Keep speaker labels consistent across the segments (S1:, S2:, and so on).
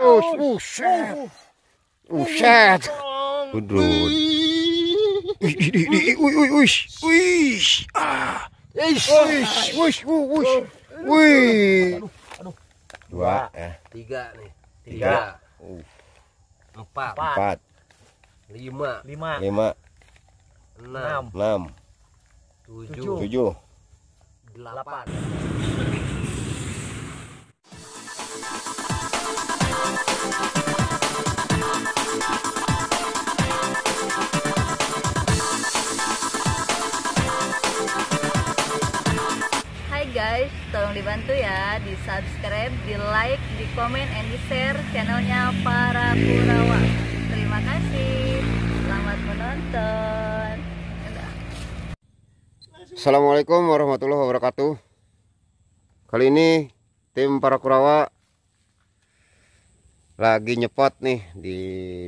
S1: Oh, oh shit. Oh shit. Udun. Uish, uish, uish, uish. Ah. Uish, uish, uish, uish. Wih.
S2: Dua, ya. Tiga eh. nih. Tiga. Empat. Empat.
S3: Lima. Lima.
S2: Lima. Enam. Enam. Tujuh. Tujuh.
S4: Delapan.
S3: guys, tolong dibantu ya di subscribe, di like, di komen, and di share channelnya para kurawa. Terima kasih, selamat menonton.
S2: Assalamualaikum warahmatullahi wabarakatuh. Kali ini tim para Kurawa lagi nyepot nih di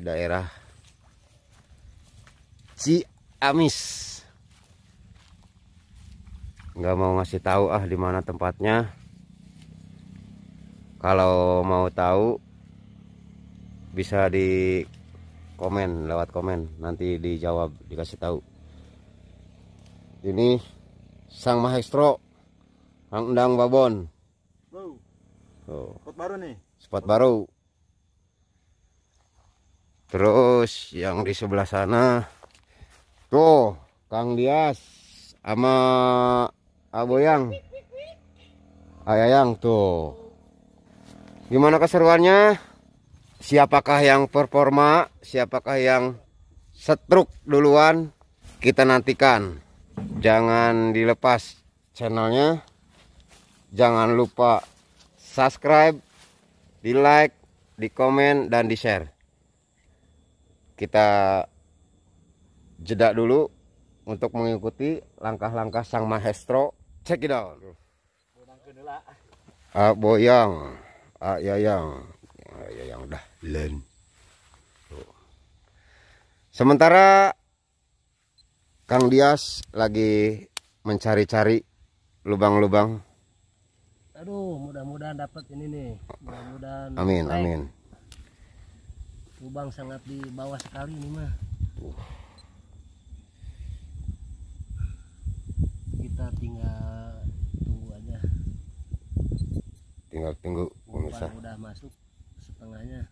S2: daerah Ciamis nggak mau ngasih tahu ah di mana tempatnya kalau mau tahu bisa di komen lewat komen nanti dijawab dikasih tahu ini sang mahestro Hang Endang Babon. Oh. Spot baru nih. Spot baru. Terus yang di sebelah sana tuh Kang Dias sama Aboyang. Ayayang ah, tuh. Gimana keseruannya? Siapakah yang performa? Siapakah yang setruk duluan? Kita nantikan. Jangan dilepas channelnya. Jangan lupa subscribe, di like, di komen, dan di share kita jeda dulu untuk mengikuti langkah-langkah Sang Mahestro. Check it out. Ah, boyang. Ah, ya yang ah, ya yang udah Len. Sementara Kang Dias lagi mencari-cari lubang-lubang.
S3: Aduh, mudah-mudahan dapat ini nih. Mudah-mudahan. Amin, amin lubang sangat di bawah sekali ini mah kita tinggal tunggu aja
S2: tinggal tunggu pemirsa
S3: udah masuk setengahnya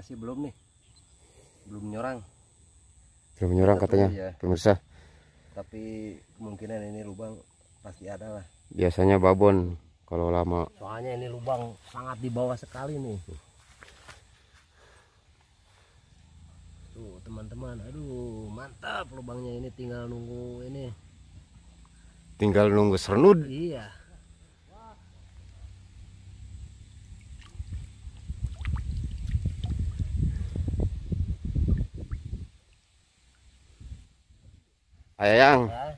S3: masih belum nih belum nyorang
S2: belum nyorang Kita katanya ya. pemirsa
S3: tapi kemungkinan ini lubang pasti ada lah
S2: biasanya babon kalau lama
S3: soalnya ini lubang sangat di bawah sekali nih tuh teman-teman aduh mantap lubangnya ini tinggal nunggu ini
S2: tinggal nunggu serenud iya Ayang. Iya.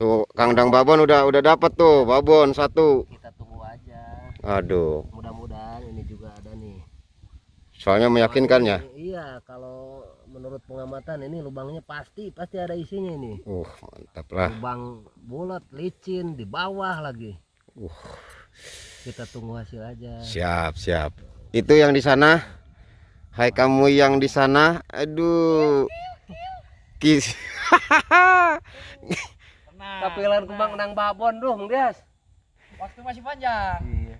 S2: Tuh, kandang Babon udah udah dapat tuh, babon satu. Kita tunggu aja. Aduh.
S3: Mudah-mudahan ini juga ada nih.
S2: Soalnya meyakinkan ya.
S3: Iya, kalau menurut pengamatan ini lubangnya pasti pasti ada isinya ini.
S2: Uh, mantap lah.
S3: Lubang bulat, licin di bawah lagi. Uh. Kita tunggu hasil aja.
S2: Siap, siap. Itu yang di sana. Hai kamu yang di sana. Aduh kis
S3: tapi lain kembang nang babon duh mung dias waktu masih
S4: panjang iya.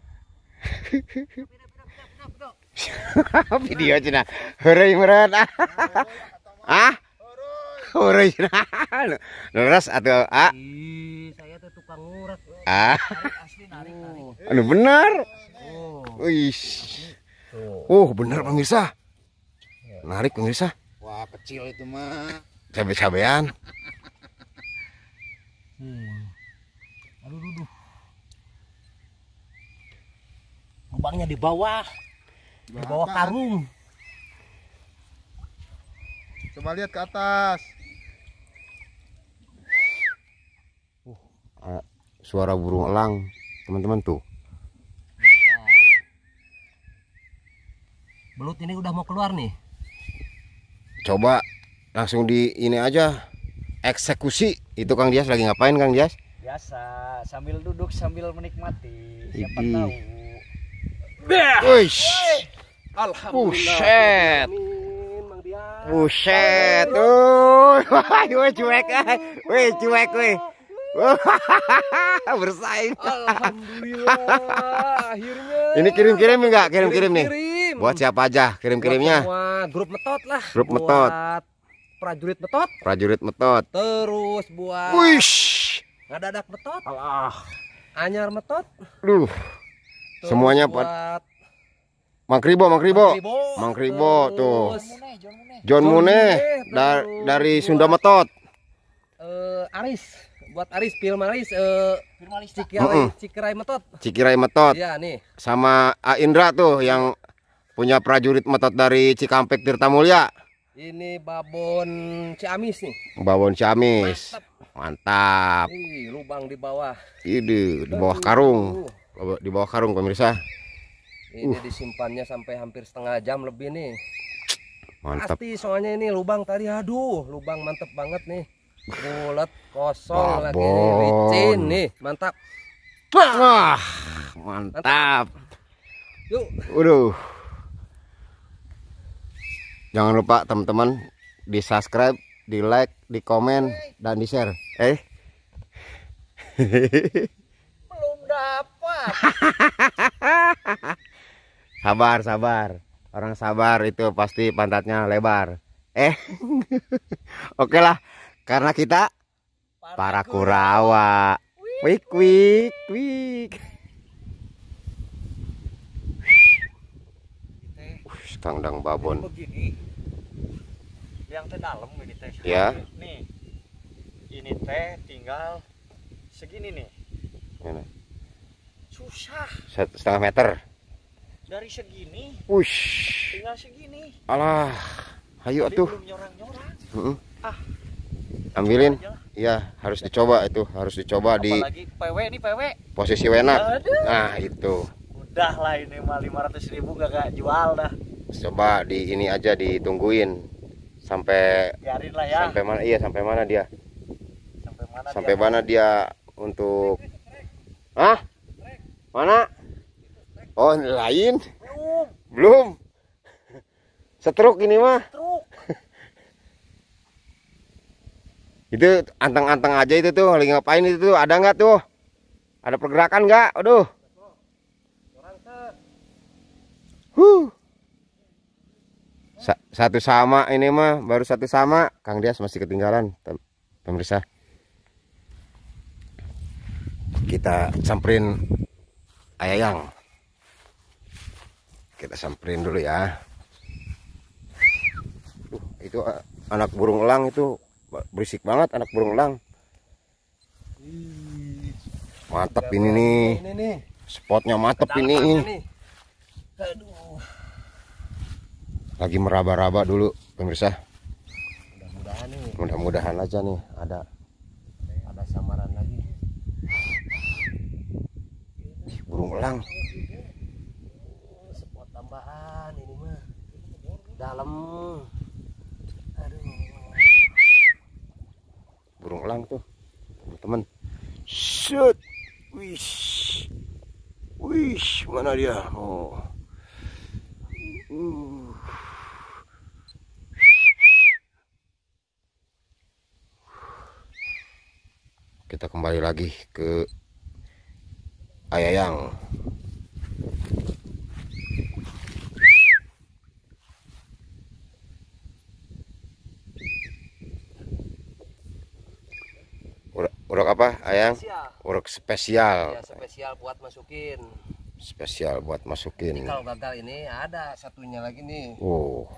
S2: video cina hurai meren ah cina leres atau ah saya tuh tukang ngurat ah anu benar wis oh, oh bener pemirsa
S1: narik pemirsa wah kecil itu mah
S2: cabe-cabean hmm. aduh aduh
S1: lubangnya di bawah di bawah karung coba lihat ke atas
S2: uh suara burung elang teman-teman tuh
S3: belut ini udah mau keluar
S2: nih coba langsung di ini aja eksekusi itu Kang Dias lagi ngapain Kang Dias
S4: biasa sambil duduk sambil menikmati
S2: siapa Idi. tahu Wish.
S3: Alhamdulillah. Buset. Buset.
S2: Eh. Woi, cuek. Woi, cuek woi. Bersaing. Alhamdulillah akhirnya. Ini kirim-kirim enggak? Kirim-kirim nih. Buat siapa aja kirim-kirimnya?
S3: grup metot lah. Grup metot. Buat prajurit metot
S2: prajurit metot
S3: terus buat wish ada Dak metot Allah anyar metot
S2: duh semuanya buat Mangkribo, Mangkribo, Mangkribo, tuh. John Mune, da dari Sunda Metot.
S3: Uh, Aris, buat Aris, film Aris, uh, Cikirai, mm -mm. Cikirai Metot. Cikirai Metot. Iya nih.
S2: Sama A Indra tuh yang punya prajurit Metot dari Cikampek Tirta Mulia.
S3: Ini babon Ciamis nih.
S2: Babon Ciamis. Mantap. Mantap.
S3: Ih, lubang di bawah.
S2: Ide di bawah karung. Di bawah karung pemirsa.
S3: Ini uh. disimpannya sampai hampir setengah jam lebih nih. Mantap. Pasti soalnya ini lubang tadi aduh, lubang mantep banget nih. Bulat kosong babon. lagi nih, licin nih, mantap.
S2: Wah, mantap. mantap. Yuk. Waduh. Jangan lupa teman-teman di subscribe, di like, di komen dan di share. Eh? Belum dapat. sabar, sabar. Orang sabar itu pasti pantatnya lebar. Eh. Oke lah, karena kita para, kurawa. Wik wik wik. kandang babon. Begini,
S4: yang teh dalam ini teh. Ya. Nih, ini teh tinggal segini nih. Ini. Susah.
S2: Set, setengah meter.
S4: Dari segini. Wush. Tinggal segini. Alah, hayu tuh. Belum nyorang-nyorang. Uh -uh. Ah.
S2: Ambilin. Iya, harus dicoba itu, harus dicoba Apalagi
S4: di PW ini PW. Posisi wenak. Nah, itu udah lah ini mah 500 ribu gak, gak jual dah
S2: coba di ini aja ditungguin sampai ya. sampai mana iya sampai mana dia
S1: sampai mana sampai dia, mana
S2: dia untuk ah mana oh lain
S1: belum
S2: belum setruk ini mah itu anteng-anteng aja itu tuh lagi ngapain itu tuh ada nggak tuh ada pergerakan nggak aduh huh satu sama ini mah baru satu sama Kang Dias masih ketinggalan pemirsa kita samperin ayang kita samperin dulu ya Duh, itu anak burung elang itu berisik banget anak burung elang mantap ini nih spotnya mantap ini, lagi meraba-raba dulu pemirsa mudah-mudahan nih mudah-mudahan aja nih ada
S3: ada samaran lagi burung elang spot tambahan ini mah dalam
S2: burung elang tuh teman-teman
S1: shoot wish wish mana dia oh uh.
S2: kita kembali lagi ke ayayang urok apa ayang urok spesial iya,
S3: spesial buat masukin
S2: spesial buat masukin kalau
S3: gagal ini ada satunya lagi nih oh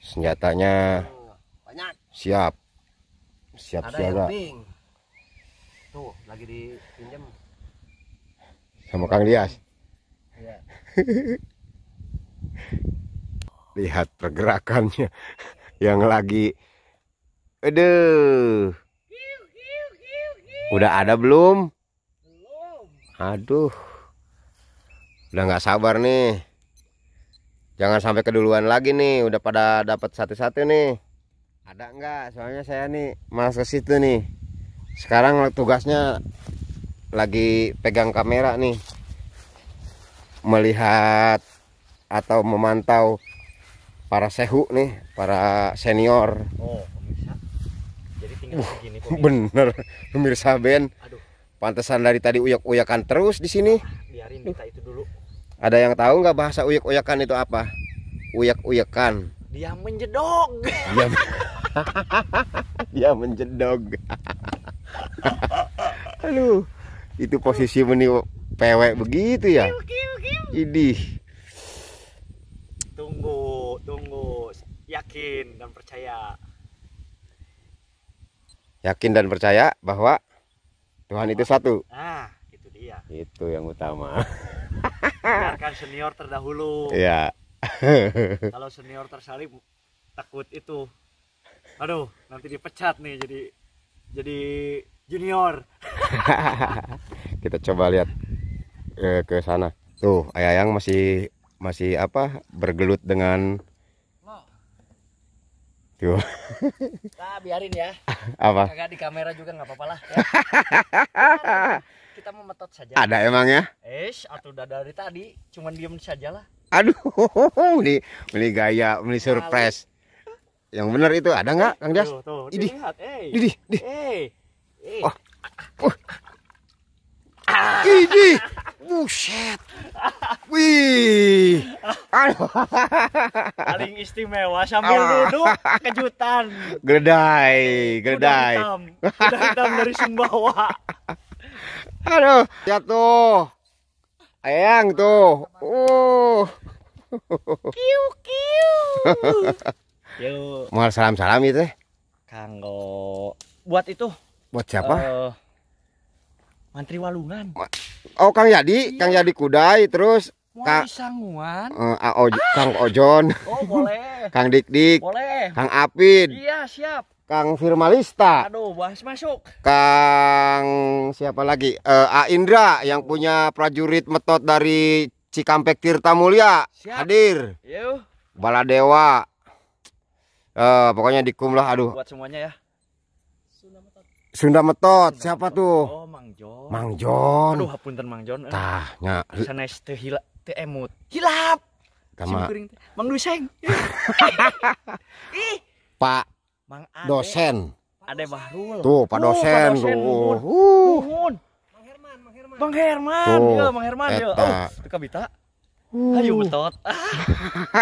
S2: senjatanya banyak siap siap ada siaga
S3: tuh lagi dipinjam
S2: sama Kang Dias Iya. lihat pergerakannya yang lagi aduh udah ada belum aduh udah nggak sabar nih jangan sampai keduluan lagi nih udah pada dapat satu-satu nih ada nggak soalnya saya nih mas ke situ nih sekarang tugasnya lagi pegang kamera nih melihat atau memantau para sehu nih para senior oh, uh, bener pemirsa Ben pantesan dari tadi uyak-uyakan terus di sini ah, ada yang tahu nggak bahasa uyak-uyakan itu apa uyak-uyakan
S4: dia menjedog
S2: dia menjedog Aduh, itu posisi meni pewek
S1: begitu ya. Idih.
S4: Tunggu, tunggu. Yakin dan percaya.
S2: Yakin dan percaya bahwa Tuhan itu satu. ah itu dia. Itu yang utama.
S4: Biarkan senior terdahulu. Iya. Kalau senior tersalib takut itu. Aduh, nanti dipecat nih jadi jadi junior
S2: kita coba lihat e, ke sana tuh ayang masih masih apa bergelut dengan tuh
S4: nah, biarin ya apa kagak di kamera juga nggak apa-apa lah ya. kita mau metot saja ada emang ya es atau udah dari tadi cuman diem saja lah
S2: aduh ini ini gaya ini surprise yang benar itu ada nggak kang Jas? Tuh, tuh, Idih. lihat,
S4: eh, Idih, Idih. Oh.
S1: Uh. Ini. Buset. Wih. Aduh. Paling
S4: istimewa
S1: sambil duduk kejutan.
S2: Geledai, geledai.
S4: Kuda hitam. dari Sumbawa.
S2: Aduh, jatuh. Ya Ayang tuh. Oh. Kiu kiu. Yuk. Mau salam-salam itu. Kanggo buat itu Buat siapa?
S4: Uh, Mantri Walungan.
S2: Oh, Kang Yadi, iya. Kang Yadi Kudai terus Kang Sanguan. Uh, eh, ah. Kang Ojon. Oh, boleh. Kang Dik Dik. Boleh. Kang Apin.
S4: Iya, siap. Kang Firmalista. Aduh, bahas masuk.
S2: Kang siapa lagi? Uh, A Indra yang punya prajurit metot dari Cikampek Tirta Mulia. Siap. Hadir. Yuk. Baladewa. Uh, pokoknya dikum lah aduh. Buat semuanya ya. Sunda Metot, Sunda siapa Metot. tuh? Oh, Mang John. Mang John. Aduh, hapunten
S4: Mang John. Tah, nya. Sanes teu hilap, teu emut. Hilap. Kama. Mang Duseng.
S2: Ih. Pak
S4: Mang Ade. Dosen. Ade Bahrul. Tuh, Pak Dosen. Tuh. Pak dosen.
S2: Uh. Mang
S4: Herman, Mang Herman. Mang Herman, ya, Mang Herman ya. Oh, teu kabita. Uh. Ayo utot.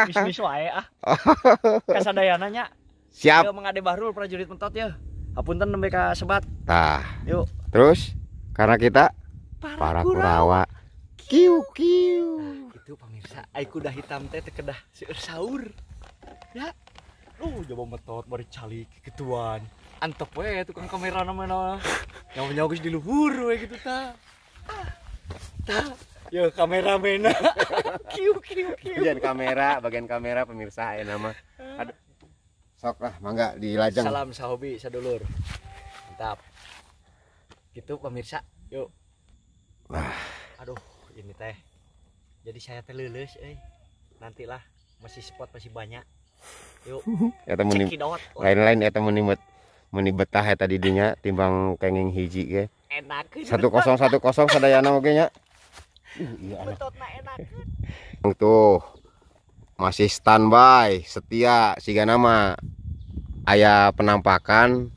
S4: Bisnis wae ah. ah. Kasadayana nya. Siap. Yo Mang Ade Bahrul prajurit metot ya hapunten nembe ka sebat
S2: tah yuk terus karena kita para, para kurawa, kurawa. kiu kiu nah,
S4: itu pemirsa aku udah hitam teh kedah seueur saur, ya lu jaba metot bari calik ketuan antep we tukang kamera namanya yang punya di luhur we gitu ta
S2: ta ya kamera mena
S4: kiu kiu kiu bagian
S2: kamera bagian kamera pemirsa ya nama aduh sok lah mangga di lajang salam sahobi sadulur
S4: mantap gitu pemirsa yuk nah. aduh ini teh jadi saya terlulus eh nantilah masih spot masih banyak
S2: yuk ya temen lain-lain temen imut meni betah tadi dinya timbang kenging hiji ya enak satu kosong satu kosong sadayana oge nya
S1: iya enak
S2: tuh masih standby setia siga nama ayah penampakan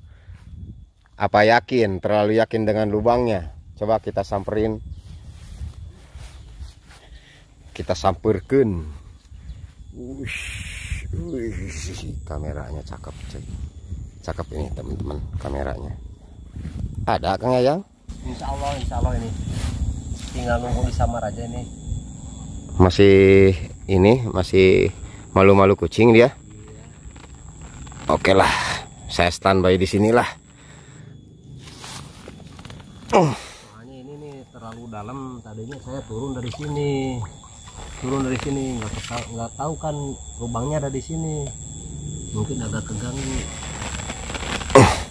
S2: apa yakin terlalu yakin dengan lubangnya coba kita samperin kita samperkan kameranya cakep cek. cakep ini teman-teman kameranya ada kang ayang
S3: insya Allah insya Allah ini tinggal nunggu samar aja ini
S2: masih ini masih malu-malu kucing dia oke lah saya standby di sinilah
S3: soalnya ini nih terlalu dalam tadinya saya turun dari sini turun dari sini nggak tahu nggak tahu kan lubangnya ada di sini mungkin agak keganggu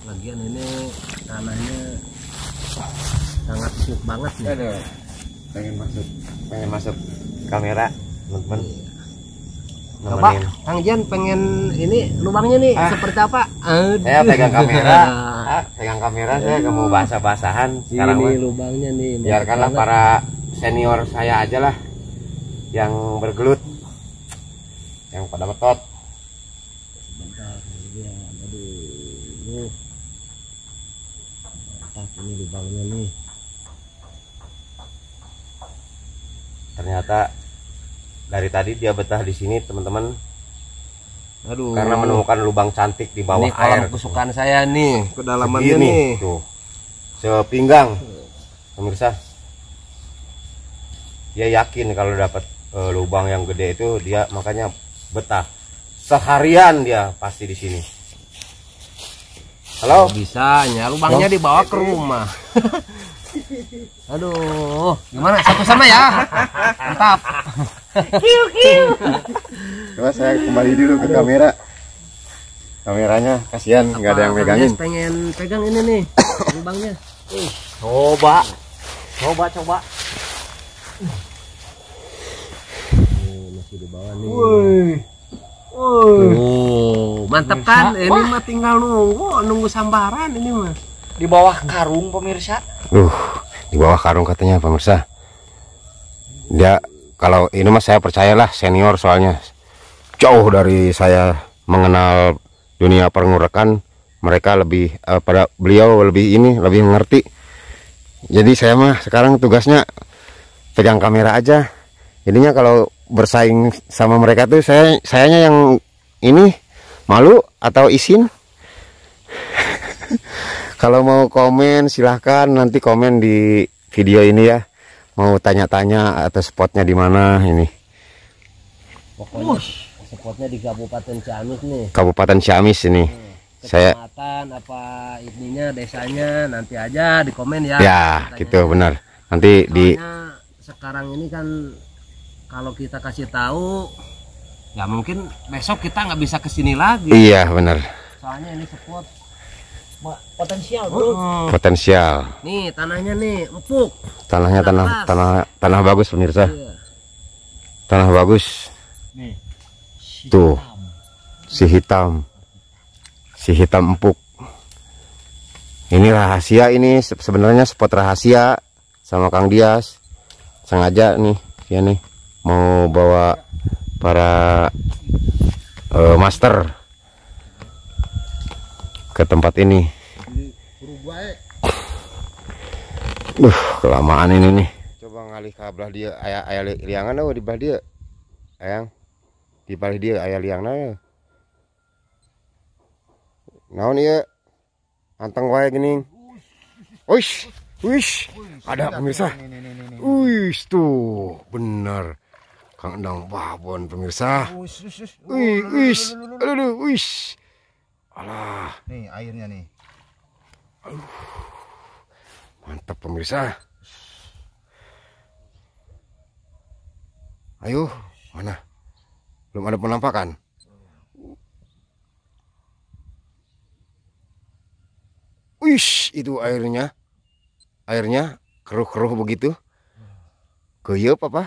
S3: lagian ini tanahnya sangat susut banget nih pengen masuk pengen
S2: masuk kamera teman-teman Coba,
S3: Kang Jen pengen ini lubangnya nih ah, seperti apa? Aduh. Saya pegang kamera, ah, pegang
S2: kamera saya nggak mau basah-basahan. Sekarang ini
S3: lubangnya nih. Biarkanlah para senior saya aja lah
S2: yang bergelut, yang pada betot. Sebentar, ya, aduh, mantap ini lubangnya nih. Ternyata dari tadi dia betah di sini teman-teman Aduh. Karena menemukan lubang cantik di bawah ini air. kesukaan tuh. saya nih, ke ini nih. Tuh. Sepinggang. Pemirsa. Dia yakin kalau dapat e, lubang yang gede itu dia makanya betah. Seharian dia pasti di sini. Halo. Bisa,
S3: lubangnya dibawa ke rumah. Aduh, gimana? Satu sama ya. Mantap. Kiu kiu. Coba saya kembali dulu
S2: ke kamera. Kameranya kasihan nggak ada yang megangin.
S3: Pengen pegang ini nih, lubangnya.
S4: coba. Coba coba.
S1: masih di bawah nih. Woi.
S2: Oh,
S1: mantap kan? Ini mah
S3: tinggal nunggu, nunggu sambaran ini mah
S4: di bawah karung pemirsa
S2: uh di bawah karung katanya pemirsa dia kalau ini mas saya percayalah senior soalnya jauh dari saya mengenal dunia perngurakan mereka lebih eh, pada beliau lebih ini lebih mengerti jadi saya mah sekarang tugasnya pegang kamera aja jadinya kalau bersaing sama mereka tuh saya sayanya yang ini malu atau isin Kalau mau komen silahkan nanti komen di video ini ya. Mau tanya-tanya atau spotnya di mana ini.
S3: Pokoknya spotnya di Kabupaten Ciamis nih.
S2: Kabupaten Ciamis ini. Eh,
S3: kecamatan saya apa ininya desanya nanti aja di komen ya. Ya,
S2: gitu benar. Nanti Soalnya di
S3: sekarang ini kan kalau kita kasih tahu ya mungkin besok kita nggak bisa kesini lagi. Iya, benar. Soalnya ini spot potensial bro oh, oh.
S2: potensial
S3: nih tanahnya nih empuk
S2: tanahnya tanah tanah tanah, tanah bagus pemirsa iya. tanah bagus nih, si tuh hitam. si hitam si hitam empuk ini rahasia ini sebenarnya spot rahasia sama Kang Dias sengaja nih ya nih mau bawa para uh, master ke tempat ini Duh, kelamaan ini nih coba ngalih ke belah dia ayah ayah liangan oh di belah dia ayang di belah dia ayah liang nah naon iya anteng wae gini wish wish ada pemirsa wish tuh bener Kang Endang bon pemirsa.
S1: wish wish, wish wish, Alah. Nih airnya nih. Aduh. Mantap pemirsa.
S2: Ayo, mana? Belum ada penampakan. Wish, itu airnya. Airnya keruh-keruh begitu. Goyo
S1: apa?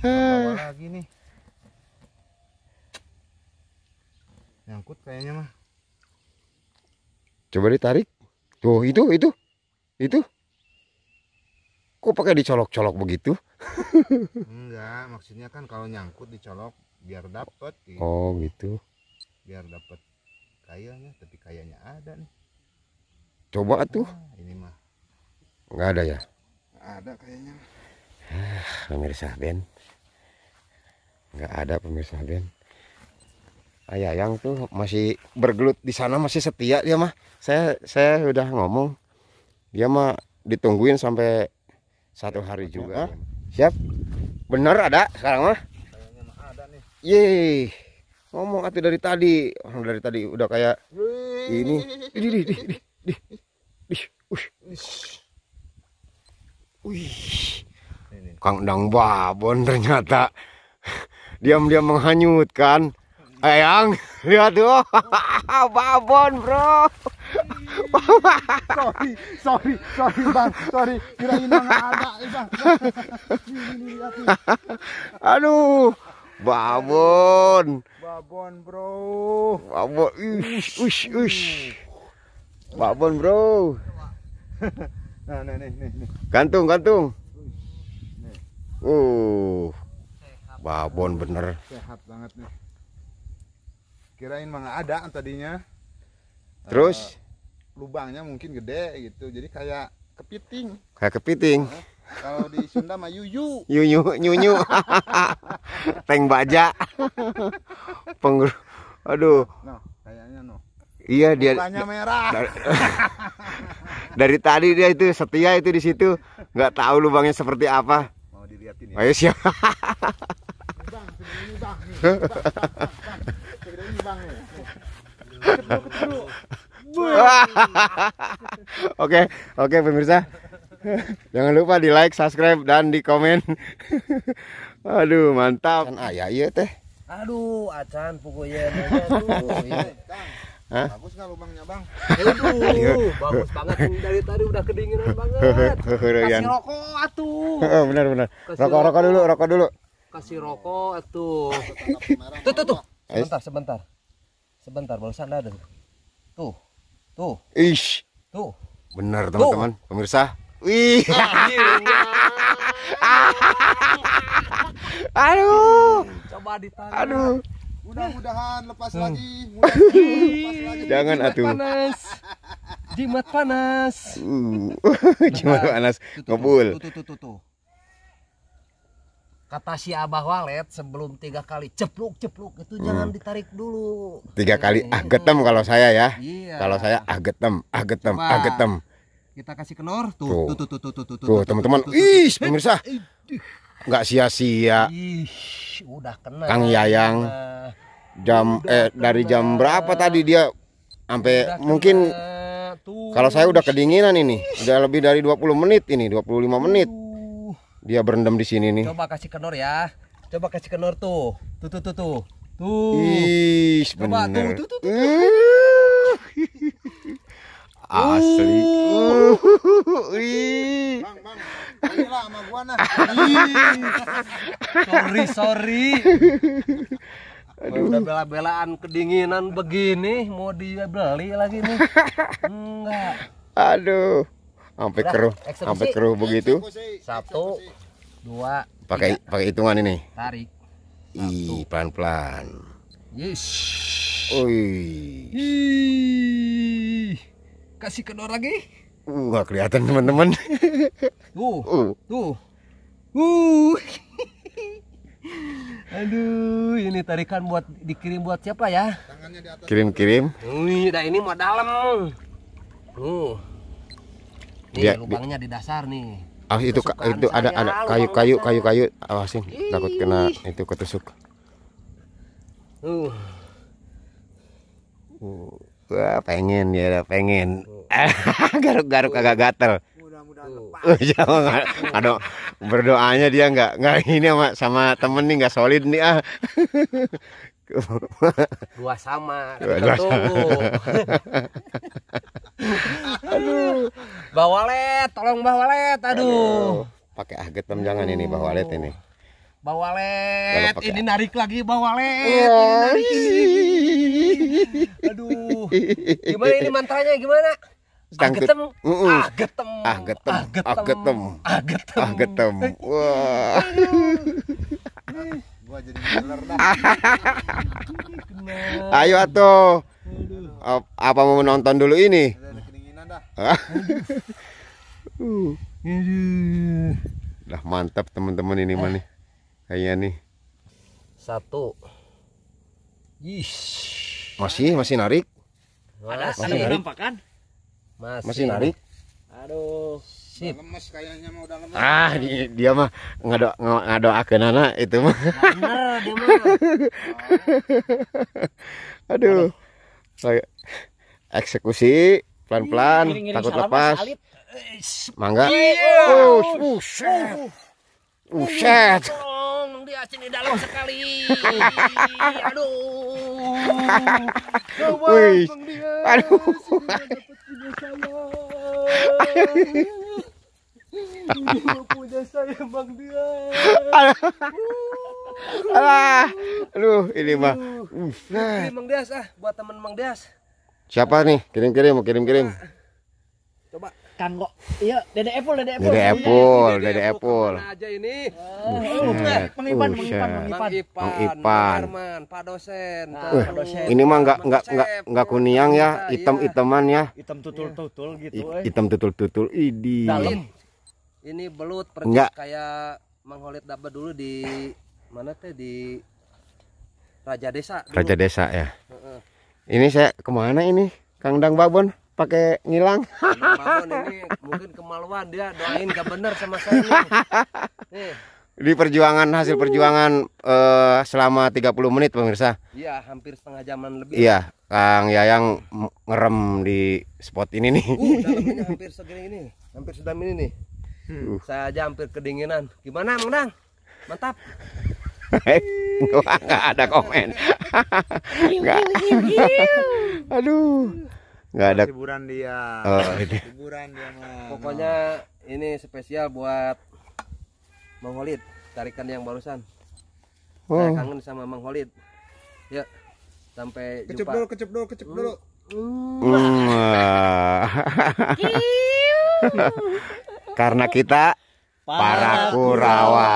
S1: Apa lagi nih? nyangkut kayaknya mah coba ditarik tuh itu itu
S2: itu kok pakai dicolok-colok begitu
S1: enggak maksudnya kan kalau nyangkut dicolok biar dapet gitu. oh gitu biar dapet kayaknya tapi kayaknya ada nih
S2: coba tuh ah, ini mah enggak ada ya
S1: enggak ada kayaknya ah,
S2: pemirsa Ben enggak ada pemirsa Ben Ayah yang tuh masih bergelut di sana masih setia dia mah. Saya saya sudah ngomong dia mah ditungguin sampai satu hari juga. Siap? Bener ada sekarang mah? Yeay ngomong atuh dari tadi orang dari tadi udah kayak ini di di di di di di Wih. Kang Dang Babon ternyata diam-diam menghanyutkan Ayang lihat tuh.
S1: Babon, Bro. sorry, sorry, sorry bang, sorry, Kira -kira nggak ada, eh, bang. Aduh, babon. Babon bro. Babon, ush, ush, ush. Babon bro. nah, nih, nih, nih.
S2: Gantung, gantung. Uh, babon bener.
S1: Sehat banget nih kirain mah ada tadinya terus uh, lubangnya mungkin gede gitu jadi kayak kepiting
S2: kayak kepiting uh,
S1: kalau di Sunda mah yuyu
S2: yuyu nyunyu teng baja peng, aduh no,
S1: nah, kayaknya
S2: no Iya dia Lubangnya merah. Dari, dari tadi dia itu setia itu di situ, nggak tahu lubangnya seperti apa. Mau dilihatin ya. Ayo siap. Oke, oke pemirsa. Jangan lupa di like, subscribe dan di komen. Aduh, mantap. Kan ayah iya teh.
S3: Aduh, acan pokoknya.
S1: Hah? Bagus nggak lubangnya bang? Aduh, bagus banget dari tadi
S3: udah kedinginan banget. Kasih rokok atuh. Benar benar. Rokok rokok dulu, rokok dulu. Kasih rokok atuh. Tuh tuh tuh. Sebentar, sebentar. Sebentar, barusan ada.
S2: Tuh. Tuh. Ish. Tuh. Benar, teman-teman, pemirsa. Wih.
S1: Aduh. Coba ditarik. Aduh. Mudah-mudahan lepas hmm. lagi. Jangan atuh. Panas.
S3: Jimat panas.
S2: Jimat panas. Uh. Ngebul. Tuh tuh tuh tuh. tuh
S3: kata si Abah Walet sebelum tiga kali cepluk cepluk itu hmm. jangan ditarik dulu
S2: tiga kali gitu. ah getem kalau saya ya iya. kalau saya ah getem ah getem ah getem
S3: kita kasih kenor tuh
S2: tuh tuh tuh tuh tuh tuh, tuh teman-teman eh, ih pemirsa nggak sia-sia udah kena Kang Yayang jam udah eh kena. dari jam berapa tadi dia sampai mungkin kalau saya udah kedinginan ini udah lebih dari 20 menit ini 25 menit dia berendam di sini nih. Coba
S3: kasih kenor ya. Coba kasih kenor tuh. Tuh tuh tuh tuh. Tuh. Ih, Coba tuh tuh
S1: tuh. tuh. Asli. Uh. Ih. Bang, bang. sama gua nah. sorry, sorry.
S3: Aduh. Udah bela-belaan kedinginan begini mau dia beli lagi nih.
S2: Enggak. Aduh sampai keruh sampai keruh begitu
S3: satu dua
S2: pakai pakai hitungan ini tarik i pelan pelan yes Wih.
S3: kasih kedor lagi
S2: uh gak kelihatan teman teman uh.
S3: tuh uh Aduh, ini tarikan buat dikirim buat siapa ya?
S2: Kirim-kirim.
S3: Wih, dah ini mau dalam. Tuh.
S2: Nih, dia, lubangnya
S3: di dasar nih.
S2: Ah itu itu ada ada kayu-kayu kayu-kayu awasin oh, takut kena itu ketusuk.
S3: Uh.
S1: uh.
S2: Wah, pengen ya, pengen. Garuk-garuk agak gatel. Mudah-mudahan Aduh, berdoanya dia nggak nggak ini sama sama temen nih nggak solid nih ah. Gua sama, kan kita tunggu. aduh.
S3: Bawa let, tolong bawa let, aduh.
S2: Pakai aget ah, jangan ini bawa let ini.
S3: Bawa let, ini narik lagi bawa let. narik.
S2: Aduh. Gimana ini
S3: mantranya gimana?
S2: ah Agetem. Mm -mm. Agetem. Ah, Agetem. Ah, Agetem. Agetem. Ah getem. Wah. Ayo atuh. Apa mau nonton dulu ini? Udah mantap teman-teman ini mana? Kayaknya nih. Satu. Masih masih narik.
S3: masih narik. Masih narik. Aduh.
S2: Ah, dia, dia mah ngado ngadoakeun anak itu mah. Aduh. Eksekusi pelan-pelan takut lepas. Mangga. Iya. Oh, buset. Uh, buset. Uh, Aduh. Wih.
S1: Aduh
S3: punya saya Bang Dian.
S2: Alah. Aduh, ini mah. Nah. Mang
S3: Dias ah, buat teman Mang Dias.
S2: Siapa nih? Kirim-kirim, mau kirim-kirim. Ah, ah.
S3: Coba kan kok.
S4: Iya, Dede Apple, Dede
S3: Apple. Dede Apple, iya, iya,
S2: iya. Dede Apple. aja ini.
S4: Mang eh,
S3: eh,
S2: Ipan, Mang Ipan, Mang Ipan. Mang Ipan. Arman, Pak dosen. Ah, Pak dosen. Ini mah enggak enggak enggak enggak kuning ya, hitam-hitaman ya.
S1: Hitam tutul-tutul gitu. Eh. Hitam tutul-tutul. Idi. Dalam
S3: ini belut pernah kayak Mang daba dulu di mana teh di Raja Desa. Dulu. Raja Desa ya. Uh -uh.
S2: Ini saya kemana ini? Kang Dang Babon pakai ngilang.
S3: Babon ini mungkin kemaluan dia doain gak bener sama saya.
S2: Nih. Di perjuangan hasil uh. perjuangan uh, selama 30 menit pemirsa.
S3: Iya, hampir setengah jaman lebih. Iya,
S2: Kang Yayang ngerem di spot ini nih. Uh, hampir
S3: segini ini. Hampir sedam ini nih. Hmm. Uh. Saya aja hampir kedinginan. Gimana, Mang Mantap.
S2: Eh, nggak ada komen. nggak. Aduh. Nggak ada. Hiburan dia. Oh, ini. Hiburan dia, man.
S3: Pokoknya ini spesial buat Mang Holid, tarikan yang barusan. Oh. Saya kangen sama Mang Holid. Yuk. Ya, sampai jumpa. jumpa. Dulu, kecup
S1: dulu, kecup dulu, kecep
S2: Uh. Karena kita para kurawa.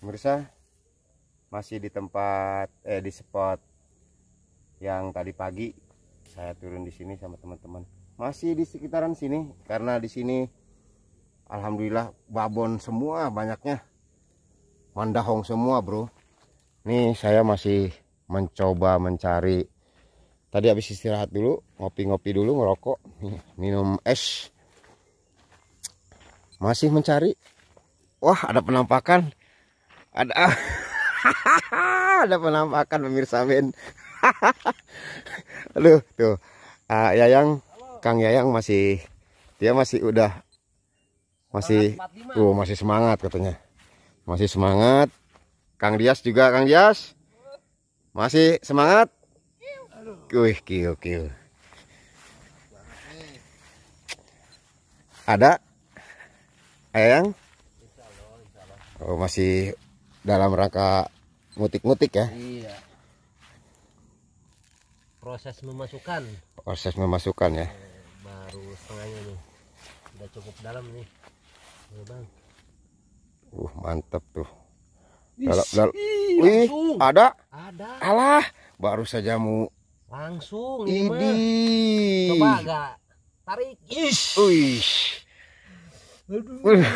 S2: Pemirsa masih di tempat eh di spot yang tadi pagi saya turun di sini sama teman-teman. Masih di sekitaran sini karena di sini alhamdulillah babon semua banyaknya. Mandahong semua, Bro. Nih saya masih mencoba mencari tadi habis istirahat dulu ngopi-ngopi dulu ngerokok minum es masih mencari wah ada penampakan ada ada penampakan pemirsa Ben aduh tuh uh, Yayang Halo. Kang Yayang masih dia masih udah masih tuh oh, masih semangat katanya masih semangat Kang Dias juga Kang Dias masih semangat Wih, kill kill. Ada? Ayang? Oh, masih dalam rangka mutik-mutik ya?
S3: Iya. Proses memasukkan.
S2: Proses memasukkan ya. Eh,
S3: baru setengahnya nih. Sudah cukup dalam nih. Ayo iya, bang.
S2: Uh, mantep tuh. Kalau wih, ada? Ada. Alah, baru saja mau
S3: langsung ini coba agak tarik
S2: ish Uish.
S3: aduh Uish.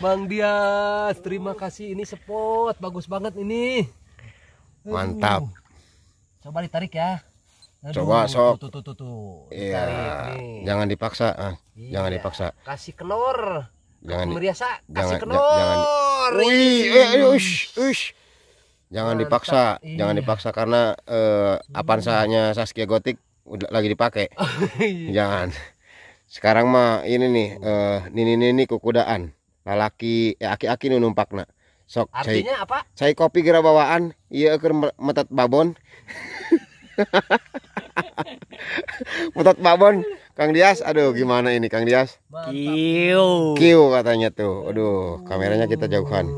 S3: Bang Dias terima kasih ini spot bagus banget ini aduh. mantap coba ditarik ya
S2: Aduh, coba sok tuh tuh tuh, tuh. iya jangan dipaksa ah. iya. jangan dipaksa
S3: kasih kenor jangan meriasa kasih
S2: kenor jangan,
S3: jangan. Wih, eh, eh,
S1: ush,
S2: ush jangan nah, dipaksa iya. jangan dipaksa karena eh, apansanya Saskia Gotik udah lagi dipakai oh, iya. jangan sekarang mah ini nih eh, nini nini kukudaan lalaki ya eh, aki-aki nu numpakna sok artinya cai, apa saya kopi gerak bawaan iya ker metat babon metat babon Kang Dias aduh gimana ini Kang Dias kiu kiu katanya tuh aduh kameranya kita jauhan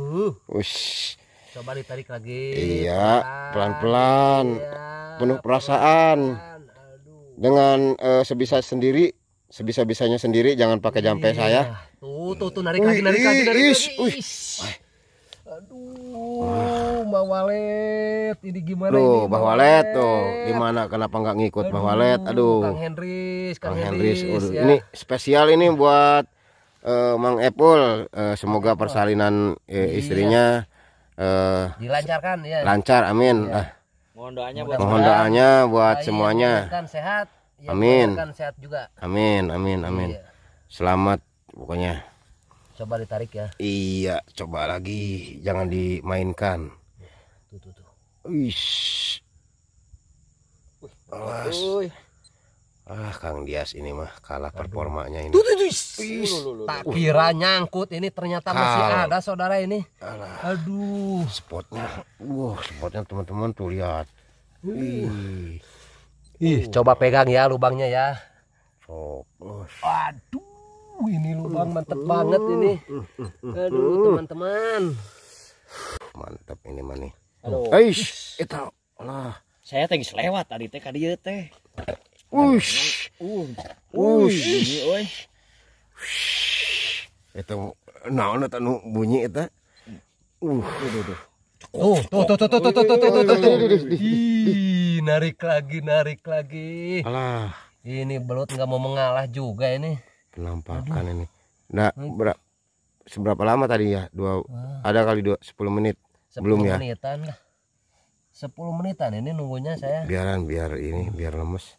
S2: ush
S1: coba ditarik lagi iya
S2: pelan-pelan iya, penuh perasaan Aduh. dengan uh, sebisa sendiri sebisa-bisanya sendiri jangan pakai jampe iya. saya
S3: tuh tuh tuh narik Ui, lagi narik lagi narik ish, lagi ish. aduh
S2: Mbak Walet ini gimana Loh, ini Mbak Walet tuh gimana kenapa nggak ngikut Mbak Walet aduh Kang Henrys, Kang, Henrys, ya. ini spesial ini buat uh, Mang Epul uh, semoga persalinan uh, istrinya iya uh, dilancarkan ya. Lancar, amin. Ya. Ah.
S1: Mohon doanya buat Mohon doanya
S2: buat semuanya. Kan
S3: sehat. Ya, amin. sehat juga.
S2: Amin, amin, amin. Iya. Selamat pokoknya.
S3: Coba ditarik ya.
S2: Iya, coba lagi jangan dimainkan. Tuh tuh tuh. Wih. Ah, Kang Dias ini mah kalah performanya ini. Tuh, tuh,
S3: tuh. Tak kira nyangkut ini ternyata masih ada saudara ini. Alah. Aduh.
S2: Spotnya, wah spotnya teman-teman tuh lihat. Ih.
S3: Ih, coba pegang ya lubangnya ya. Fokus. Aduh, ini lubang mantep banget ini. Aduh, teman-teman.
S4: Mantap ini mah nih. Aduh. itu. Lah. Saya tadi lewat tadi teh ka dieu teh.
S1: Ush. Ush.
S2: Itu naon eta nu bunyi eta? Uh. Oh, tuh tuh tuh tuh tuh tuh tuh tuh tuh tuh.
S3: Ih, narik lagi, narik lagi. Alah. Ini belut nggak mau mengalah juga ini.
S2: Penampakan ini. Nah, berapa seberapa lama tadi ya? Dua ah. ada kali dua sepuluh menit. 10 Belum ya?
S3: menitan ya? Sepuluh Lah. Sepuluh menitan ini nunggunya saya.
S2: Biaran biar ini biar lemes.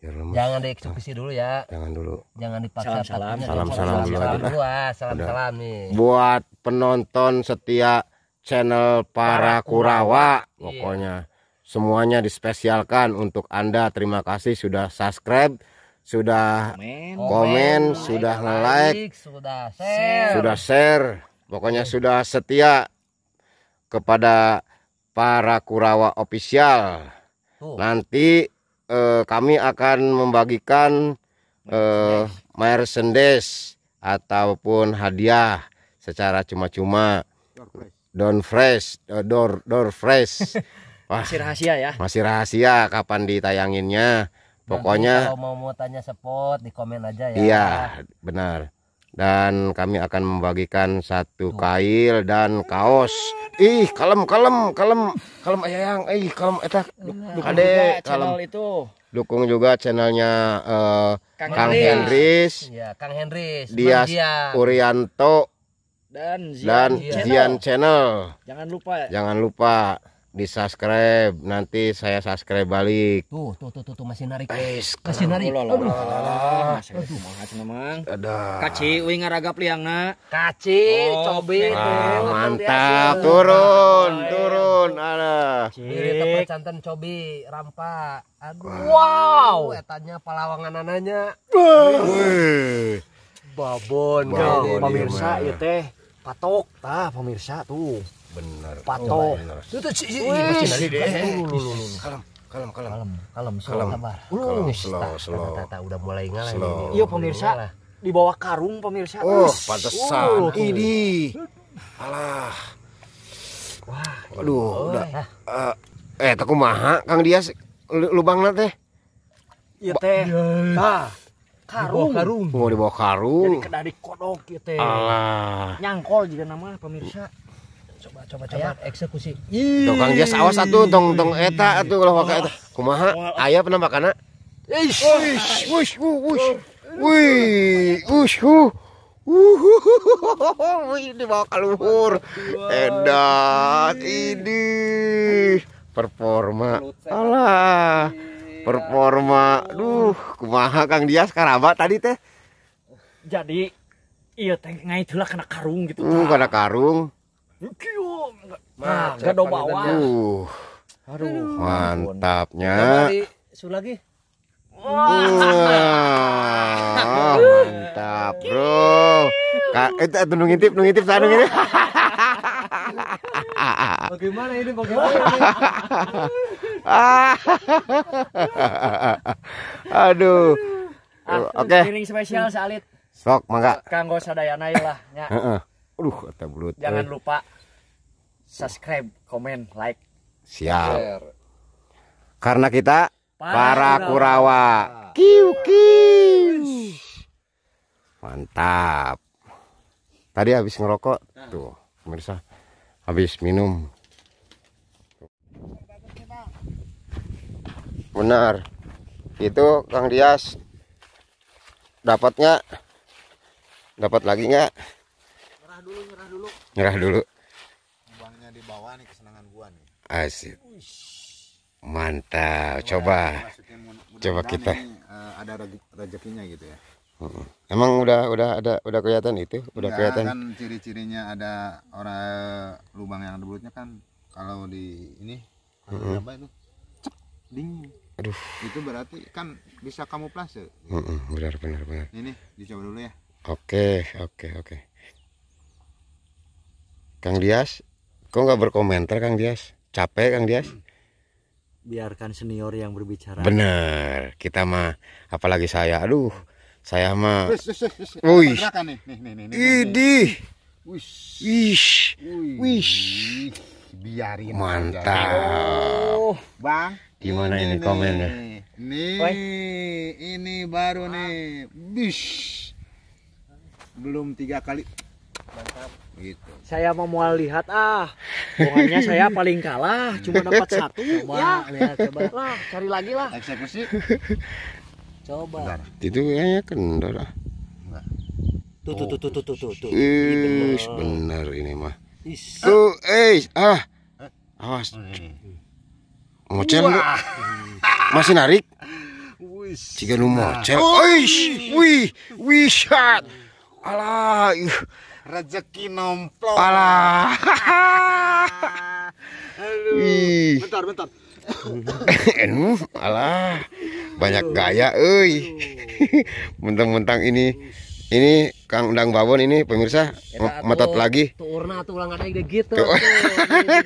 S2: Ya, jangan
S3: dieksekusi dulu ya. Jangan dulu. Jangan dipaksa. Ya. Salam salam. Salam salam, salam, salam, salam, salam, salam, salam, salam nih.
S2: Buat penonton setia channel para, Kurawa, iya. pokoknya iya. semuanya dispesialkan untuk Anda. Terima kasih sudah subscribe, sudah komen, komen sudah nge-like,
S3: sudah share. Sudah
S2: share. Pokoknya iya. sudah setia kepada para Kurawa official. Tuh. Nanti eh, kami akan membagikan eh, merchandise ataupun hadiah secara cuma-cuma don fresh eh, door door fresh Wah, masih rahasia ya masih rahasia kapan ditayanginnya pokoknya Nanti kalau
S3: mau mau tanya spot di komen aja ya iya
S2: benar dan kami akan membagikan satu kail dan kaos ih kalem kalem kalem kalem ayang ih kalem etah nah, nah, ade kalem itu dukung juga channelnya uh, Kang, Kang Hendris ya Kang Hendris Dias Urianto
S3: dan Zian, dan Zian, Zian channel.
S2: channel
S4: jangan
S3: lupa ya.
S2: jangan lupa di subscribe nanti saya subscribe balik
S3: tuh tuh tuh tuh, tuh masih narik Eish, masih narik aduh aduh aduh
S2: aduh kaci uing ngaragap liangna
S3: kaci oh, cobi ah, mantap
S2: turun turun ada ciri tempat
S3: cantan cobi rampa aduh wow etanya palawangan ananya
S4: babon babon iya, pemirsa ya teh patok tah pemirsa tuh bener patok iya, itu tuh sih si si kan kalem kalem kalem kalem
S3: kalem kalau sabar kalem slow slow udah mulai ngalah iya pemirsa
S4: di bawah karung pemirsa oh
S2: pantesan ini alah wah iya. aduh udah eh, eh tak kumaha Kang Dias lubang teh iya teh
S4: nah
S3: karung.
S2: karung. mau oh, dibawa karung. Jadi
S4: kedari kodok gitu. Alah. Nyangkol juga nama pemirsa
S2: coba coba coba eksekusi
S1: dokang dia awas satu
S2: tong tong eta atuh kalau ka eta kumaha aya penampakanna
S1: ish wish wuih ush wih
S2: wish hu Wih, dibawa ke luhur. Edat ini performa. Allah performa. Duh, kumaha Kang Dias karaba tadi teh.
S4: Jadi, iya teh ngai kena karung
S2: gitu. Uh, kena karung.
S4: Yukio.
S3: Nah, ah, nggak ada bawah.
S2: Uh. Aduh, mantapnya.
S3: Su lagi. Wah,
S2: mantap, Bro. Kak, itu eh, eh, tundung ngintip, tundung ngintip, tundung ngintip.
S3: Bagaimana ini? Bagaimana? Ini?
S2: Aduh. Oke. Okay. Piring spesial salit. Sok, mangga.
S4: Kanggo sadayana ya lah, Ya. Heeh. Aduh, kata belut. Jangan eh. lupa subscribe, komen, like,
S2: siap. Share. Karena kita para, para Kurawa. Kiu kiu. Mantap. Tadi habis ngerokok nah. tuh, pemirsa. Habis minum. Benar. Itu Kang Dias dapatnya dapat lagi nggak nyerah dulu uangnya di
S1: bawah nih kesenangan gua nih
S2: asik mantap iya, coba coba kita
S1: uh, ada rezekinya gitu ya
S2: Emang udah udah ada udah kelihatan itu, udah ya, kelihatan. kan
S1: ciri-cirinya ada orang eh, lubang yang debutnya kan kalau di ini mm -hmm. apa itu? Cep, ding. Aduh. Itu berarti kan bisa kamuflase.
S2: Mm -hmm, benar benar benar.
S1: Ini dicoba dulu ya.
S2: Oke, okay, oke, okay, oke. Okay. Kang Dias kok nggak berkomentar Kang Dias capek Kang Dias
S4: biarkan senior yang berbicara
S2: bener kita mah apalagi saya aduh saya mah
S1: wih idih Wish. Wish. Biarin mantap. Oh, bang.
S2: Gimana ini, ini komennya?
S1: Nih, Oi. ini baru nih. Bish. Belum tiga kali. Mantap gitu. Saya mau mau lihat ah.
S2: Pokoknya saya
S4: paling kalah, cuma dapat satu. Ya. Coba ya. lihat coba lah, cari lagi lah. Eksekusi. Coba.
S2: Bentar. Itu kayaknya kendor ah.
S3: Nah.
S1: Tuh, tuh, tuh, tuh, tuh, tuh, tuh, tuh. Is, bener ini mah. Is. Tuh, eh, ah. Awas. Oh, mocem lu.
S2: Masih narik? Jika lu mocel. Nah.
S1: Wih, wih, wih, shot. Alah, rezeki nomplok. Alah. Aduh. Wih. Bentar, bentar.
S2: Enu, alah. Banyak gaya euy. Mentang-mentang ini ini Kang Undang Babon ini pemirsa Eta, ya metot lagi.
S3: Turna tuh ulang ada ide gitu. Tuh.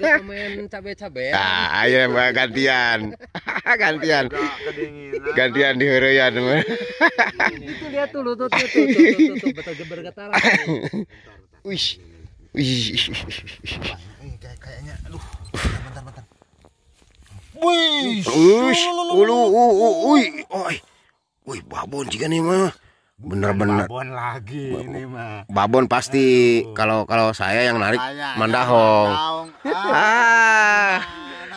S3: Pemain cabe-cabe. Ah,
S2: ayo iya, gantian. gantian. Gantian diheureyan. Itu
S3: lihat tuh lututnya tuh, tuh, tuh, tuh, tuh, betul geber getaran.
S2: Wih. Wih. Eh, kayaknya aduh. Wih. Wih. Ulu ui. Oi. Wih, babon jika nih mah. Bener-bener. Babon lagi ini mah. Babon pasti kalau kalau saya yang narik Mandahong. ah.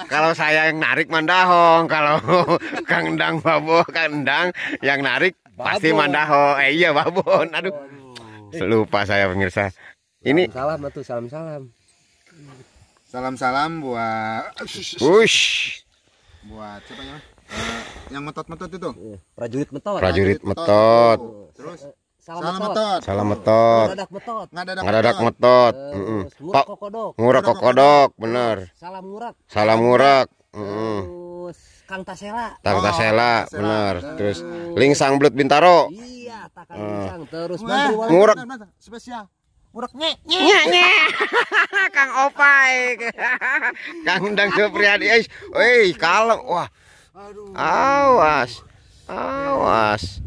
S2: Kalau saya yang narik Mandahong, kalau kandang babon Babo, yang narik babon. pasti Mandahong. Eh iya babon. Aduh. Lupa saya pemirsa ini
S1: salam atau salam salam salam salam buat Ush. buat siapa ya uh, yang metot metot itu iya, prajurit metot prajurit metot, metot. terus eh, Salam, salam metot. Salam metot. Ngadadak metot. Ngadadak metot. Heeh. metot. Eh, kokodok. Ngurak kokodok, bener. Salam ngurak. Salam ngurak. Heeh.
S4: Terus Kang Tasela.
S2: Kang oh, Tasela, bener. Terus Lingsang Blut Bintaro. Iya, takang Lingsang. Terus murak.
S1: Spesial nye nye nye, nye. Kang Opai
S2: Kang Undang Supriyadi eh woi kalem wah awas awas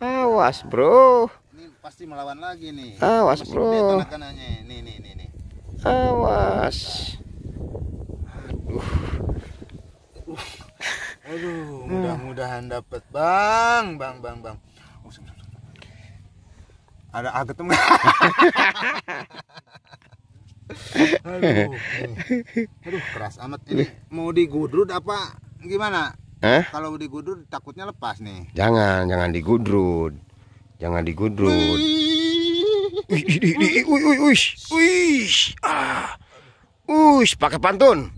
S2: awas bro ini pasti melawan lagi nih awas bro nih ini, ini, ini. awas
S1: aduh mudah-mudahan dapat bang bang bang bang ada ah ketemu aduh, aduh keras amat ini mau digudrut apa gimana eh? kalau digudrut takutnya lepas nih
S2: jangan jangan digudrut jangan digudrut
S1: Uish, ah.
S2: pakai pantun.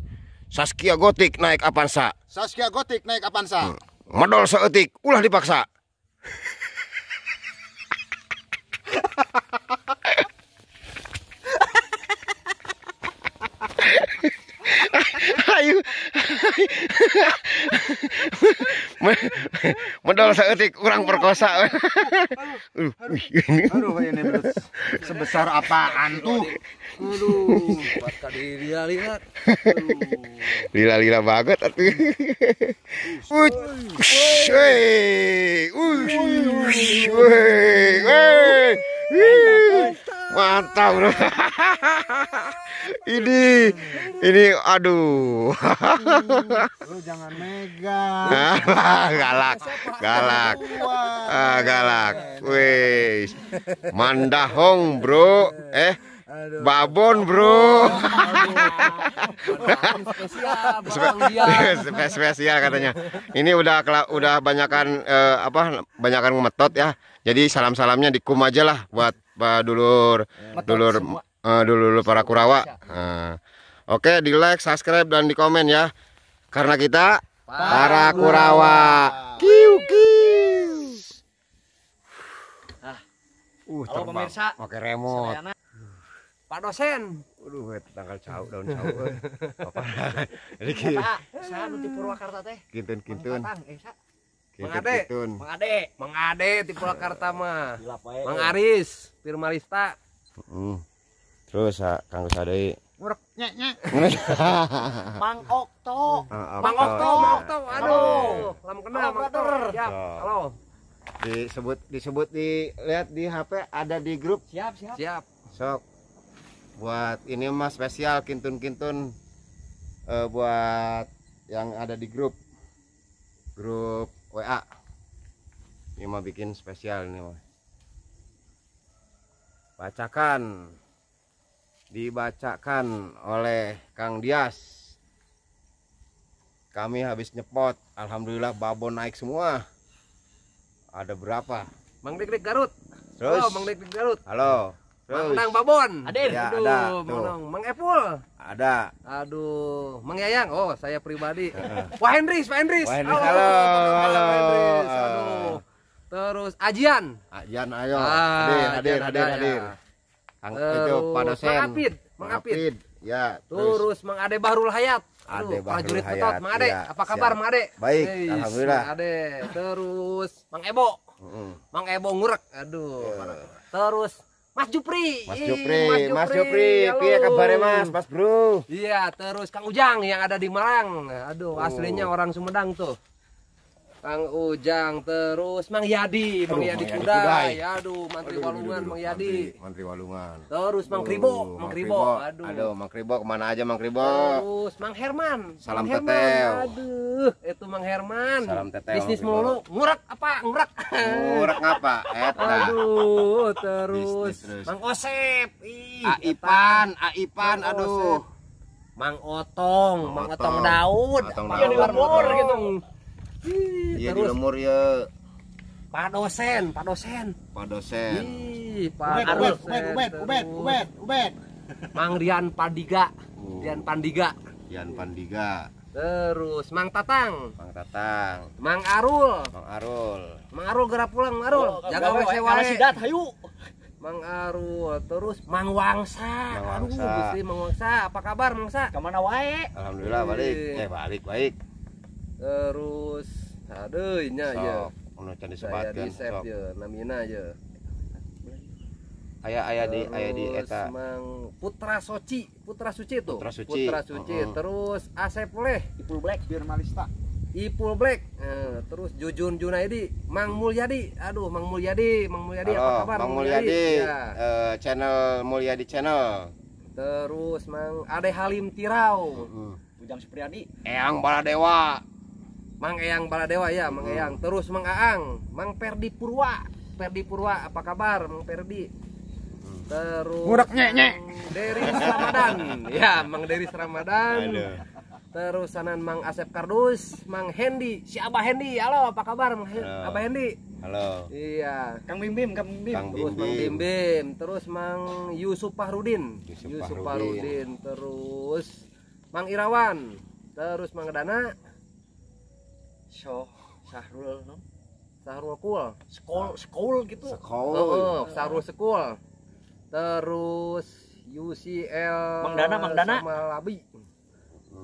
S2: Saskia Gotik naik Avanza.
S1: Saskia Gotik naik Avanza. Hmm.
S2: Modal seetik, ulah dipaksa.
S1: Ha ha ha ha! Ayo,
S2: modal seetik kurang iya. perkosa
S1: aduh, sebesar apaan tuh aduh lila-lila
S2: lila-lila banget atuh
S1: mantap bro. ini
S2: ini aduh Iya.
S1: Lu jangan megang.
S2: galak. Galak. Ah, galak. Wih. Mandahong, Bro. Eh, eh Babon bro, spesial, spesial katanya. Ini udah udah banyakkan eh, apa, banyakkan metot ya. Jadi salam salamnya dikum aja lah buat dulur, dulur, dulur, eh, dulur para Kurawa. Uh, Oke, di like, subscribe dan di komen ya. Karena kita
S1: para, para Kurawa.
S2: Kiu kiu. Nah. Uh, Halo terbang. pemirsa. Oke remote. Serayana. Pak dosen. Waduh, eh, tanggal jauh daun jauh. Bapak. Jadi kieu.
S3: Saya nu di Purwakarta
S4: teh.
S2: Kinten-kinten. Eh, Mengade, mengade,
S3: mengade di Purwakarta mah. Eh. Mang Aris, Firmalista.
S2: Hmm. Terus Kang Sadei
S1: ngurek nyek nyek Mang Okto ah, Mang Okto
S3: Mang Okto aduh lama kenal Mang Okto siap ya, ah. halo
S2: disebut disebut di lihat di HP ada di grup siap siap siap sok buat ini mas spesial kintun-kintun uh, buat yang ada di grup grup WA ini mah bikin spesial ini mah bacakan dibacakan oleh Kang Dias kami habis nyepot Alhamdulillah babon naik semua ada berapa
S3: Mang Dik Dik Garut terus halo, Mang Dik Dik Garut
S2: halo terus. Mang
S3: Babon Adir ya, aduh ada, Mang Mang Epul ada aduh Mang Yayang oh saya pribadi Wah Hendris Pak Hendris halo
S2: halo, halo.
S3: terus Ajian
S2: Ajian ayo ah, hadir hadir hadir hadir, hadir. Ya. Kang itu eh, Pak dosen. Mang Apid,
S3: Mang Apid. Ya, terus, terus Mang Ade Bahrul Hayat. Ade Bahrul Hayat. Mang Ade, ya, apa kabar siap. Mang Ade? Baik, Eish, alhamdulillah. Mang Ade. Terus Mang Ebo. Mm. Mang Ebo ngurek. Aduh. Yeah. Terus Mas Jupri. Mas Jupri, Mas Jupri, piye kabare Mas, Mas Bro? Iya, terus Kang Ujang yang ada di Malang. Aduh, oh. aslinya orang Sumedang tuh. Mang Ujang, terus Mang Yadi, Mang Yadi Kudai. Aduh, Mantri Walungan, Mang
S2: Yadi. Mantri Walungan. Terus Mang Kribo, Mang Kribo. Aduh. Aduh, Mang Kribo kemana aja Mang Kribo? Terus
S3: Mang Herman. Salam Teteh, Aduh, itu Mang Herman. Salam Teteh, Bisnis mulu, ngurek apa? Ngurek. Ngurek ngapa? Eta. Aduh, terus Mang Osep. Ih, Aipan, Aipan, aduh. Mang Otong, Mang Otong Daud, Mang Daud gitu. Iya di lemur ya. Pak dosen, Pak dosen. Pak dosen. Ih, Pak Ubed, Ubed, Ubed, Ubed, Ubed, Ubed. Mang Rian Pandiga. Uh. Oh. Rian
S2: Pandiga. Rian Pandiga.
S3: Terus Mang Tatang. Mang
S2: Tatang.
S3: Mang Arul.
S2: Mang Arul.
S3: Mang Arul gerak pulang, Mang Arul. Oh, oh Jaga oh, wae sidat hayu. Mang Arul, terus Mang Wangsa. Mang Wangsa. Aduh, Gusti Mang Wangsa, apa kabar Mang Wangsa? Kemana wae?
S2: Alhamdulillah balik. Iya. Eh, balik baik
S3: terus adanya ya ayah ayah di ayah di eta Mang Putra Suci, Putra Suci tuh Putra Suci, Putra Suci. Uh -huh. terus Asep Leh Ipul Black malista. Ipul Black eh, terus Jujun Junaidi Mang mm. Mulyadi aduh Mang Mulyadi Mang Mulyadi Halo, apa kabar Mang Mulyadi, Mulyadi ya.
S2: uh, channel Mulyadi channel
S3: terus Mang Ade Halim Tirau uh -huh. Ujang Supriyadi
S2: Eyang Baladewa
S3: Mang Eyang Baladewa ya Mang Eyang hmm. terus Mang Aang Mang Perdi Purwa Perdi Purwa apa kabar Mang Perdi hmm. terus Murak nyek Deris Ramadan ya Mang Deris Ramadan terus sanan Mang Asep Kardus Mang Hendi si Abah Hendi halo apa kabar Mang halo. Abah Hendi
S4: halo iya Kang Bim Bim Kang Bim Bim Kang terus Bim -Bim. Mang
S3: Bim Bim terus Mang Yusuf Pahrudin Yusuf, Yusuf terus Mang Irawan terus Mang Dana
S4: Syah Syahrul no?
S3: Syahrul Cool
S4: School School gitu School oh, Syahrul
S3: School terus UCL Mangdana Mangdana Malabi.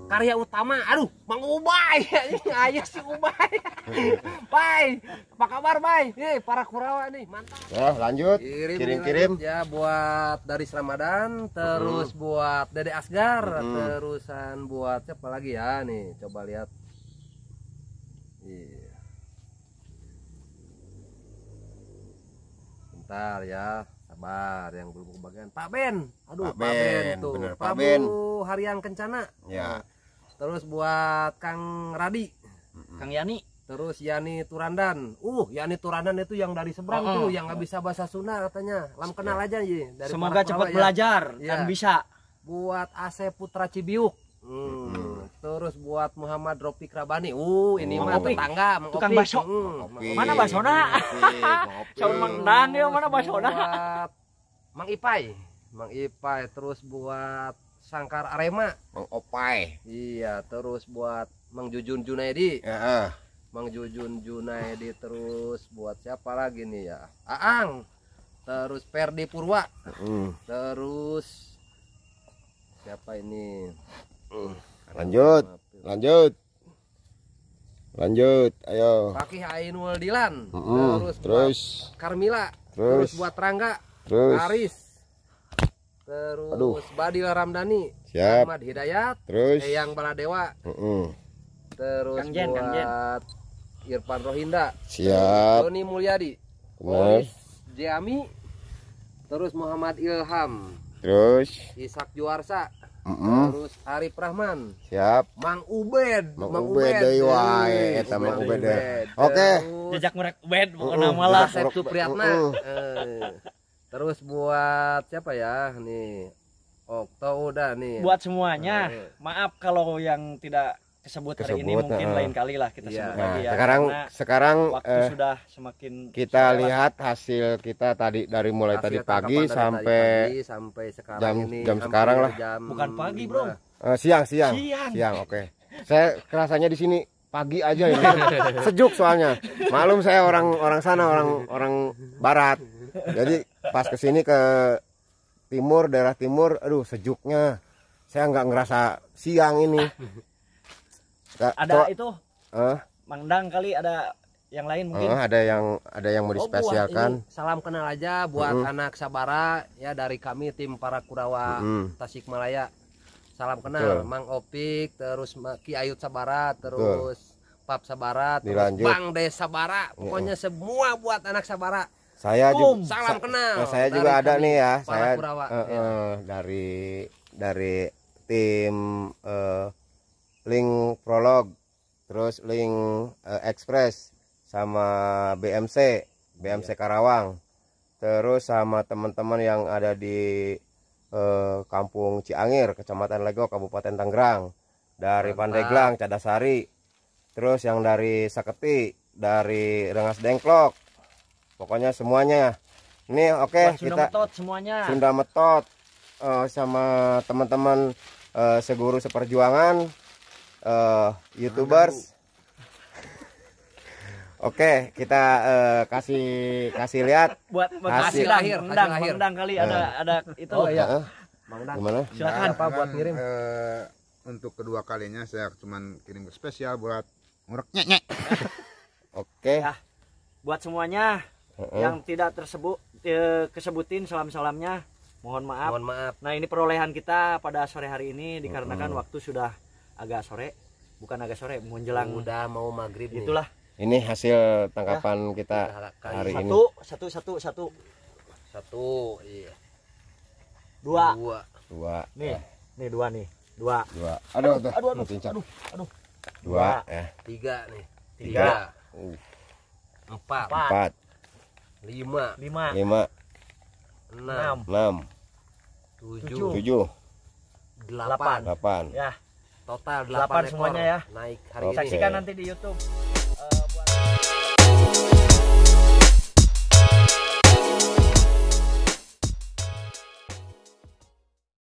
S3: karya utama aduh Mang Ubay ayah si Ubay Bay apa kabar Bay nih eh, para kurawa nih mantap
S2: ya lanjut kirim kirim, kirim.
S3: ya buat dari Ramadan terus -huh. buat Dede Asgar -huh. terusan buat siapa lagi ya nih coba lihat Iya. bentar ya sabar yang belum kebagian Pak Ben aduh Pak, Pak Ben, ben tuh bener, Pak Ben Harian Kencana ya terus buat Kang Radi mm -mm. Kang Yani Terus Yani Turandan. Uh, Yani Turandan itu yang dari seberang oh, oh. tuh, yang nggak bisa bahasa Sunda katanya. Lam ya. kenal ya. aja ya. Dari Semoga cepat ya. belajar ya. dan bisa. Buat AC Putra Cibiuk. Hmm. Hmm terus buat Muhammad Ropi Krabani. Uh, ini oh, mah tetangga, Tukang bakso. Mana basona? Saun Mendang ya, mana basona? Mang Ipai. Mang Ipai terus buat Sangkar Arema. Mang Opai. Iya, terus buat Mang Jujun Junaidi. Heeh. Mang Jujun Junaidi terus buat siapa lagi nih ya? Aang. Terus Perdi Purwa. Terus siapa ini? Mm
S2: lanjut lanjut lanjut
S1: ayo
S3: Paki Ainul Dilan mm -hmm. terus terus Karmila terus, terus buat Rangga
S1: terus Aris
S3: terus Aduh. Badil Ramdhani siap Ahmad Hidayat terus yang Baladewa mm -hmm. terus Kang buat Irfan Rohinda
S2: siap Doni Mulyadi terus
S3: Jami terus Muhammad Ilham terus Isak Juarsa
S2: Mm -hmm. terus
S3: Arif Rahman siap Mang Ubed Mang, Mang Ubed deui wae eta Mang Ubed oke jejak merek Ubed pokona uh, malah Sep Supriyatna uh, eh. uh.
S4: terus buat siapa ya nih Okto udah nih buat semuanya eh. maaf kalau yang tidak kesebut, kesebut hari ini mungkin nah, lain kali lah kita iya. sebut nah, lagi ya. Sekarang
S2: Karena sekarang waktu eh, sudah
S4: semakin
S3: kita lihat
S2: lah. hasil kita tadi dari mulai hasil tadi pagi sampai tadi pagi, sampai sekarang jam ini, jam sekarang lah. Jam Bukan
S4: pagi, Bro. Uh, siang, siang. Siang, siang oke.
S2: Okay. Saya kerasanya di sini pagi aja ini Sejuk soalnya. malum saya orang orang sana, orang orang barat. Jadi pas kesini ke timur, daerah timur, aduh sejuknya. Saya nggak ngerasa siang ini. Nah, ada coba. itu uh.
S4: Mangdang kali ada yang lain
S3: mungkin. Uh, ada
S2: yang ada yang mau oh, dispesialkan. Oh,
S4: salam kenal aja
S2: buat mm. anak
S3: Sabara ya dari kami tim para Kurawa mm. Tasikmalaya. Salam kenal Betul. Mang Opik, terus Ki Ayut Sabara, terus Pap Sabara, Bang Desa Sabara. Pokoknya mm. semua buat anak Sabara.
S2: Saya Boom. juga
S3: salam kenal. Nah, saya juga ada nih ya, saya uh, uh,
S2: ya. dari dari tim uh, link prolog terus link uh, eh, express sama BMC BMC iya. Karawang terus sama teman-teman yang ada di uh, kampung Ciangir kecamatan Legok, Kabupaten Tangerang dari Pandeglang Cadasari terus yang dari Saketi dari Rengas Dengklok pokoknya semuanya ini oke okay, kita metot semuanya Sunda metot uh, sama teman-teman uh, seguru seperjuangan uh, youtubers Oke, kita uh, kasih kasih lihat. Buat kasih lahir,
S4: undang lahir. kali uh. ada itu. Oh iya. Uh, Gimana? Silakan nah, Pak buat ngirim. Kan,
S1: uh, untuk kedua kalinya saya cuman kirim spesial buat ngurek nyek. Oke. Okay. Ya, buat semuanya uh -uh. yang tidak tersebut uh,
S4: kesebutin salam-salamnya mohon maaf. Mohon maaf. Nah, ini perolehan kita pada sore hari ini dikarenakan uh -uh. waktu sudah agak sore bukan agak sore menjelang hmm. udah mau maghrib itulah
S2: nih. ini hasil tangkapan ya, kita hari satu, ini
S4: satu satu satu satu satu, iya dua dua dua nih nih dua nih dua dua
S2: aduh aduh aduh aduh aduh, aduh. dua ya
S3: tiga nih tiga, tiga. Uh. empat empat lima lima
S2: lima enam enam tujuh tujuh delapan delapan
S4: ya total 8, 8 ekor semuanya ya naik hari oh, ini saksikan nanti di YouTube